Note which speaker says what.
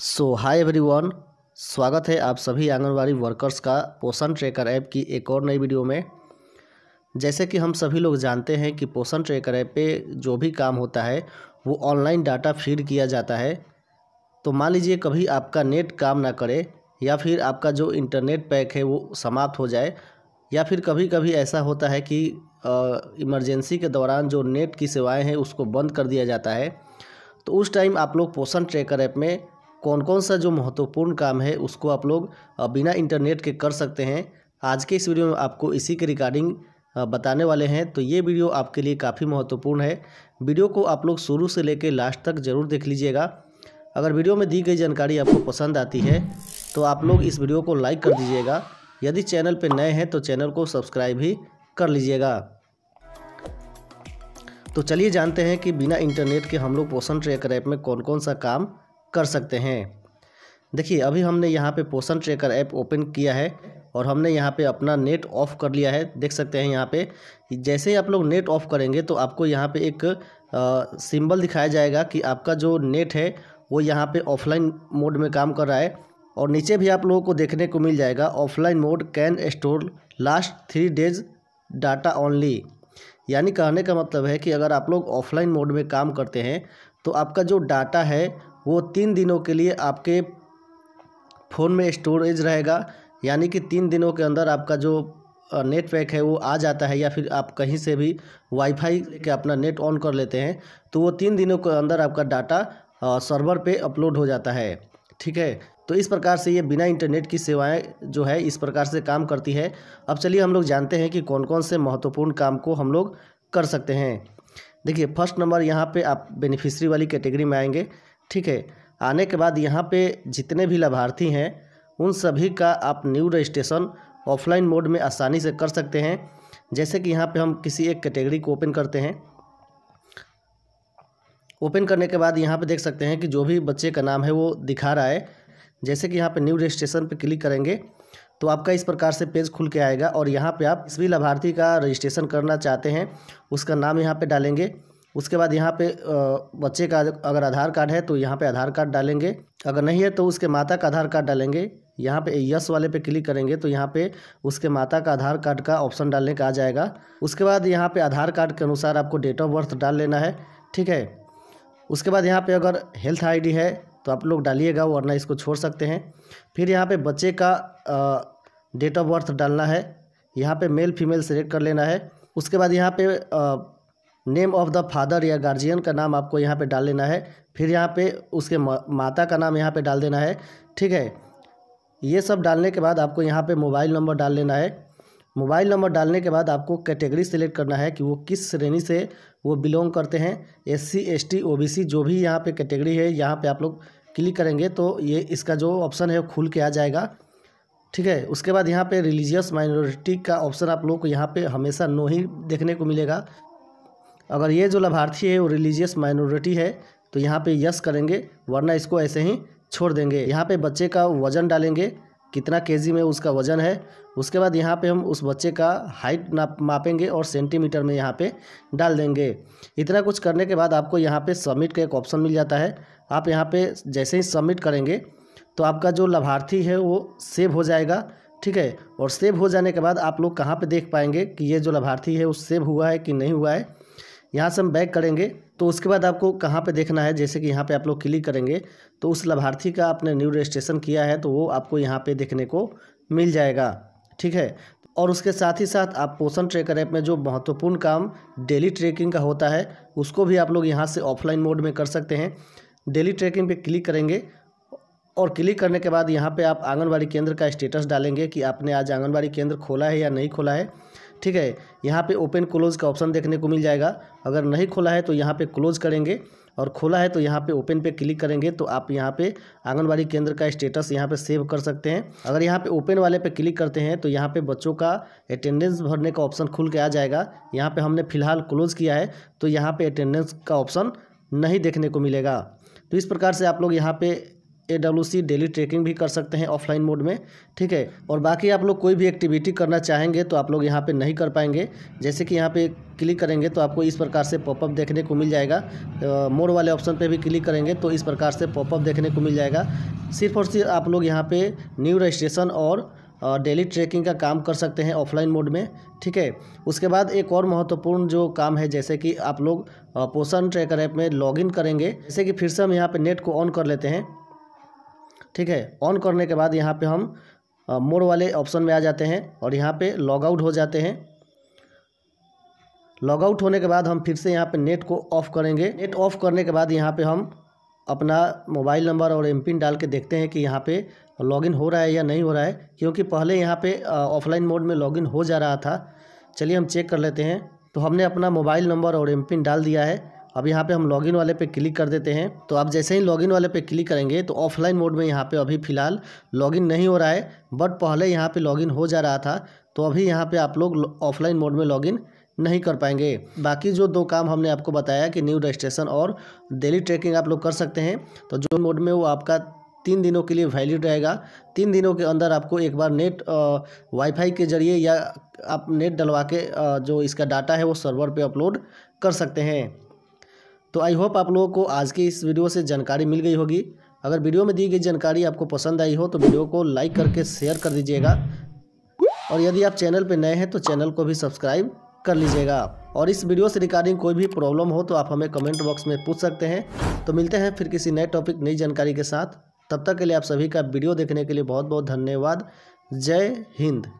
Speaker 1: सो hi everyone स्वागत है आप सभी आंगनवाड़ी वर्कर्स का पोषण ट्रैकर ऐप की एक और नई वीडियो में जैसे कि हम सभी लोग जानते हैं कि पोषण ट्रैकर ऐप पे जो भी काम होता है वो ऑनलाइन डाटा फीड किया जाता है तो मान लीजिए कभी आपका नेट काम ना करे या फिर आपका जो इंटरनेट पैक है वो समाप्त हो जाए या फिर कभी कभी ऐसा होता है कि इमरजेंसी के दौरान जो नेट की सेवाएं हैं उसको बंद कर दिया जाता है तो उस टाइम आप लोग पोषण ट्रैकर ऐप में कौन कौन सा जो महत्वपूर्ण काम है उसको आप लोग बिना इंटरनेट के कर सकते हैं आज के इस वीडियो में आपको इसी के रिकॉर्डिंग बताने वाले हैं तो ये वीडियो आपके लिए काफ़ी महत्वपूर्ण है वीडियो को आप लोग शुरू से लेकर लास्ट तक ज़रूर देख लीजिएगा अगर वीडियो में दी गई जानकारी आपको पसंद आती है तो आप लोग इस वीडियो को लाइक कर दीजिएगा यदि चैनल पर नए हैं तो चैनल को सब्सक्राइब भी कर लीजिएगा तो चलिए जानते हैं कि बिना इंटरनेट के हम लोग पोषण ट्रैकर ऐप में कौन कौन सा काम कर सकते हैं देखिए अभी हमने यहाँ पे पोषण ट्रेकर ऐप ओपन किया है और हमने यहाँ पे अपना नेट ऑफ़ कर लिया है देख सकते हैं यहाँ पे जैसे ही आप लोग नेट ऑफ़ करेंगे तो आपको यहाँ पे एक सिंबल दिखाया जाएगा कि आपका जो नेट है वो यहाँ पे ऑफलाइन मोड में काम कर रहा है और नीचे भी आप लोगों को देखने को मिल जाएगा offline mode can store last three days data only यानी कहने का मतलब है कि अगर आप लोग ऑफलाइन मोड में काम करते हैं तो आपका जो डाटा है वो तीन दिनों के लिए आपके फ़ोन में स्टोरेज रहेगा यानी कि तीन दिनों के अंदर आपका जो नेटवर्क है वो आ जाता है या फिर आप कहीं से भी वाईफाई के अपना नेट ऑन कर लेते हैं तो वो तीन दिनों के अंदर आपका डाटा सर्वर पे अपलोड हो जाता है ठीक है तो इस प्रकार से ये बिना इंटरनेट की सेवाएं जो है इस प्रकार से काम करती है अब चलिए हम लोग जानते हैं कि कौन कौन से महत्वपूर्ण काम को हम लोग कर सकते हैं देखिए फर्स्ट नंबर यहाँ पर आप बेनिफिशरी वाली कैटेगरी में आएंगे ठीक है आने के बाद यहाँ पे जितने भी लाभार्थी हैं उन सभी का आप न्यू रजिस्ट्रेशन ऑफलाइन मोड में आसानी से कर सकते हैं जैसे कि यहाँ पे हम किसी एक कैटेगरी को ओपन करते हैं ओपन करने के बाद यहाँ पे देख सकते हैं कि जो भी बच्चे का नाम है वो दिखा रहा है जैसे कि यहाँ पे न्यू रजिस्ट्रेशन पे क्लिक करेंगे तो आपका इस प्रकार से पेज खुल के आएगा और यहाँ पे आप इस भी लाभार्थी का रजिस्ट्रेशन करना चाहते हैं उसका नाम यहाँ पे डालेंगे उसके बाद यहाँ पे बच्चे का अगर आधार कार्ड है तो यहाँ पे आधार कार्ड डालेंगे अगर नहीं है तो उसके माता का आधार कार्ड डालेंगे यहाँ पे यस वाले पे क्लिक करेंगे तो यहाँ पे उसके माता का आधार कार्ड का ऑप्शन डालने का आ जाएगा उसके बाद यहाँ पे आधार कार्ड के अनुसार आपको डेट ऑफ बर्थ डाल लेना है ठीक है उसके बाद यहाँ पर अगर हेल्थ आई है तो आप लोग डालिएगा वरना इसको छोड़ सकते हैं फिर यहाँ पर बच्चे का डेट ऑफ बर्थ डालना है यहाँ पर मेल फीमेल सेलेक्ट कर लेना है उसके बाद यहाँ पे नेम ऑफ़ द फादर या गार्जियन का नाम आपको यहाँ पे डाल लेना है फिर यहाँ पे उसके माता का नाम यहाँ पे डाल देना है ठीक है ये सब डालने के बाद आपको यहाँ पे मोबाइल नंबर डाल लेना है मोबाइल नंबर डालने के बाद आपको कैटेगरी सेलेक्ट करना है कि वो किस श्रेणी से वो बिलोंग करते हैं S C S T O B C जो भी यहाँ पे कैटेगरी है यहाँ पर आप लोग क्लिक करेंगे तो ये इसका जो ऑप्शन है वो खुल के आ जाएगा ठीक है उसके बाद यहाँ पे रिलीजियस माइनॉरिटी का ऑप्शन आप लोग को यहाँ पे हमेशा नो ही देखने को मिलेगा अगर ये जो लाभार्थी है वो रिलीजियस माइनॉरिटी है तो यहाँ पे यस करेंगे वरना इसको ऐसे ही छोड़ देंगे यहाँ पे बच्चे का वज़न डालेंगे कितना केजी में उसका वज़न है उसके बाद यहाँ पे हम उस बच्चे का हाइट नाप मापेंगे और सेंटीमीटर में यहाँ पे डाल देंगे इतना कुछ करने के बाद आपको यहाँ पे सबमिट का एक ऑप्शन मिल जाता है आप यहाँ पे जैसे ही सबमिट करेंगे तो आपका जो लाभार्थी है वो सेव हो जाएगा ठीक है और सेव हो जाने के बाद आप लोग कहाँ पर देख पाएंगे कि ये जो लाभार्थी है वो सेव हुआ है कि नहीं हुआ है यहाँ से हम बैक करेंगे तो उसके बाद आपको कहाँ पे देखना है जैसे कि यहाँ पे आप लोग क्लिक करेंगे तो उस लाभार्थी का आपने न्यू रजिस्ट्रेशन किया है तो वो आपको यहाँ पे देखने को मिल जाएगा ठीक है और उसके साथ ही साथ आप पोषण ट्रेकर ऐप में जो महत्वपूर्ण काम डेली ट्रैकिंग का होता है उसको भी आप लोग यहाँ से ऑफलाइन मोड में कर सकते हैं डेली ट्रैकिंग पे क्लिक करेंगे और क्लिक करने के बाद यहाँ पे आप आंगनबाड़ी केंद्र का स्टेटस डालेंगे कि आपने आज आंगनबाड़ी केंद्र खोला है या नहीं खोला है ठीक है यहाँ पे ओपन क्लोज का ऑप्शन देखने को मिल जाएगा अगर नहीं खोला है तो यहाँ पे क्लोज करेंगे और खोला है तो यहाँ पे ओपन पे क्लिक करेंगे तो आप यहाँ पे आंगनबाड़ी केंद्र का स्टेटस यहाँ पे सेव कर सकते हैं अगर यहाँ पे ओपन वाले पे क्लिक करते हैं तो यहाँ पे बच्चों का अटेंडेंस भरने का ऑप्शन खुल के आ जाएगा यहाँ पे हमने फ़िलहाल क्लोज़ किया है तो यहाँ पर अटेंडेंस का ऑप्शन नहीं देखने को मिलेगा तो इस प्रकार से आप लोग यहाँ पे A W C daily tracking भी कर सकते हैं ऑफलाइन मोड में ठीक है और बाकी आप लोग कोई भी एक्टिविटी करना चाहेंगे तो आप लोग यहाँ पे नहीं कर पाएंगे जैसे कि यहाँ पे क्लिक करेंगे तो आपको इस प्रकार से पॉपअप देखने को मिल जाएगा मोड वाले ऑप्शन पे भी क्लिक करेंगे तो इस प्रकार से पॉपअप देखने को मिल जाएगा सिर्फ और सिर्फ आप लोग यहाँ पर न्यू रजिस्ट्रेशन और डेली ट्रैकिंग का काम कर सकते हैं ऑफलाइन मोड में ठीक है उसके बाद एक और महत्वपूर्ण जो काम है जैसे कि आप लोग पोषण ट्रैकर ऐप में लॉगिन करेंगे जैसे कि फिर से हम यहाँ पे नेट को ऑन कर लेते हैं ठीक है ऑन करने के बाद यहाँ पे हम मोड वाले ऑप्शन में आ जाते हैं और यहाँ पे लॉग आउट हो जाते हैं लॉग आउट होने के बाद हम फिर से यहाँ पे नेट को ऑफ़ करेंगे नेट ऑफ़ करने के बाद यहाँ पे हम अपना मोबाइल नंबर और एम पिन डाल के देखते हैं कि यहाँ पे लॉगिन हो रहा है या नहीं हो रहा है क्योंकि पहले यहाँ पे ऑफलाइन मोड में लॉगिन हो जा रहा था चलिए हम चेक कर लेते हैं तो हमने अपना मोबाइल नंबर और एम पिन डाल दिया है अब यहाँ पे हम लॉगिन वाले पे क्लिक कर देते हैं तो आप जैसे ही लॉगिन वाले पे क्लिक करेंगे तो ऑफलाइन मोड में यहाँ पे अभी फ़िलहाल लॉगिन नहीं हो रहा है बट पहले यहाँ पे लॉगिन हो जा रहा था तो अभी यहाँ पे आप लोग ऑफलाइन मोड में लॉगिन नहीं कर पाएंगे बाकी जो दो काम हमने आपको बताया कि न्यू रजिस्ट्रेशन और डेली ट्रैकिंग आप लोग कर सकते हैं तो जो मोड में वो आपका तीन दिनों के लिए वैलिड रहेगा तीन दिनों के अंदर आपको एक बार नेट वाईफाई के जरिए या आप नेट डलवा के जो इसका डाटा है वो सर्वर पे अपलोड कर सकते हैं तो आई होप आप लोगों को आज की इस वीडियो से जानकारी मिल गई होगी अगर वीडियो में दी गई जानकारी आपको पसंद आई हो तो वीडियो को लाइक करके शेयर कर दीजिएगा और यदि आप चैनल पर नए हैं तो चैनल को भी सब्सक्राइब कर लीजिएगा और इस वीडियो से रिगार्डिंग कोई भी प्रॉब्लम हो तो आप हमें कमेंट बॉक्स में पूछ सकते हैं तो मिलते हैं फिर किसी नए टॉपिक नई जानकारी के साथ तब तक के लिए आप सभी का वीडियो देखने के लिए बहुत बहुत धन्यवाद जय हिंद